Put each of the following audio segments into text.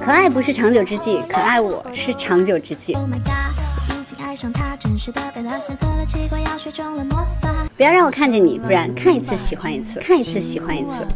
可爱不是长久之计，可爱我是长久之计。不要让我看见你，不然看一次喜欢一次，看一次喜欢一次。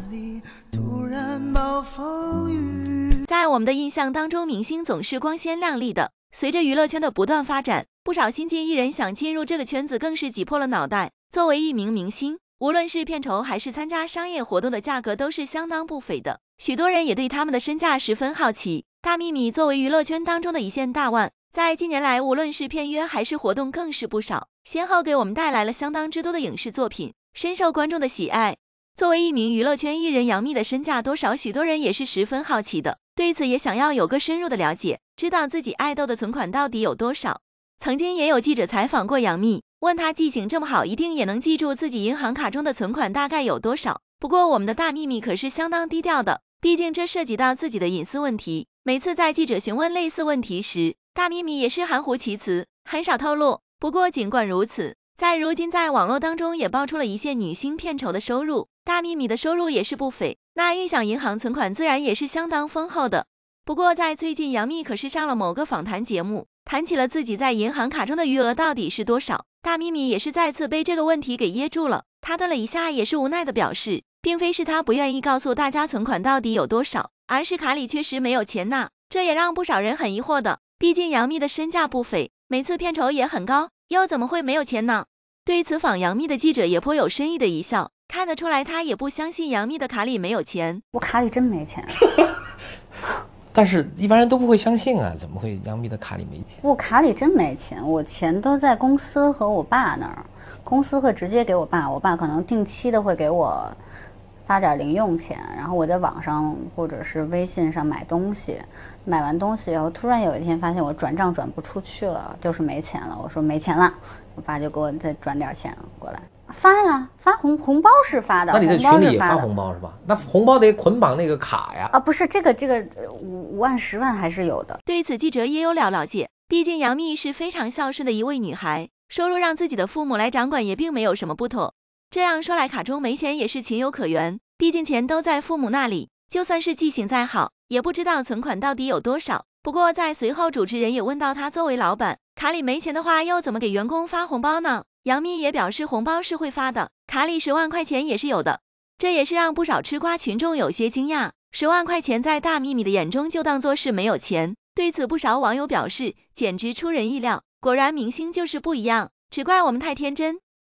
在我们的印象当中，明星总是光鲜亮丽的。随着娱乐圈的不断发展，不少新晋艺人想进入这个圈子，更是挤破了脑袋。作为一名明星，无论是片酬还是参加商业活动的价格，都是相当不菲的。许多人也对他们的身价十分好奇。大幂幂作为娱乐圈当中的一线大腕，在近年来无论是片约还是活动更是不少，先后给我们带来了相当之多的影视作品，深受观众的喜爱。作为一名娱乐圈艺人，杨幂的身价多少，许多人也是十分好奇的，对此也想要有个深入的了解，知道自己爱豆的存款到底有多少。曾经也有记者采访过杨幂，问她记性这么好，一定也能记住自己银行卡中的存款大概有多少。不过我们的大幂幂可是相当低调的。毕竟这涉及到自己的隐私问题，每次在记者询问类似问题时，大幂幂也是含糊其辞，很少透露。不过尽管如此，在如今在网络当中也爆出了一些女星片酬的收入，大幂幂的收入也是不菲，那预想银行存款自然也是相当丰厚的。不过在最近，杨幂可是上了某个访谈节目，谈起了自己在银行卡中的余额到底是多少，大幂幂也是再次被这个问题给噎住了，她顿了一下，也是无奈的表示。并非是他不愿意告诉大家存款到底有多少，而是卡里确实没有钱呐。这也让不少人很疑惑的。毕竟杨幂的身价不菲，每次片酬也很高，又怎么会没有钱呢？对此访杨幂的记者也颇有深意的一笑，看得出来他也不相信杨幂的卡里没有钱。我卡里真没钱。但是，一般人都不会相信啊，怎么会杨幂的卡里没钱？我卡里真没钱，我钱都在公司和我爸那儿，公司会直接给我爸，我爸可能定期的会给我。发点零用钱，然后我在网上或者是微信上买东西，买完东西以后，突然有一天发现我转账转不出去了，就是没钱了。我说没钱了，我爸就给我再转点钱过来。发呀，发红红包是发的，那你在群里发红包是吧？那红包得捆绑那个卡呀。啊，不是这个这个五五万十万还是有的。对此，记者也有了解，毕竟杨幂是非常孝顺的一位女孩，收入让自己的父母来掌管也并没有什么不妥。这样说来，卡中没钱也是情有可原，毕竟钱都在父母那里，就算是记性再好，也不知道存款到底有多少。不过在随后，主持人也问到他作为老板，卡里没钱的话，又怎么给员工发红包呢？杨幂也表示红包是会发的，卡里十万块钱也是有的。这也是让不少吃瓜群众有些惊讶，十万块钱在大幂幂的眼中就当做是没有钱。对此，不少网友表示简直出人意料，果然明星就是不一样，只怪我们太天真。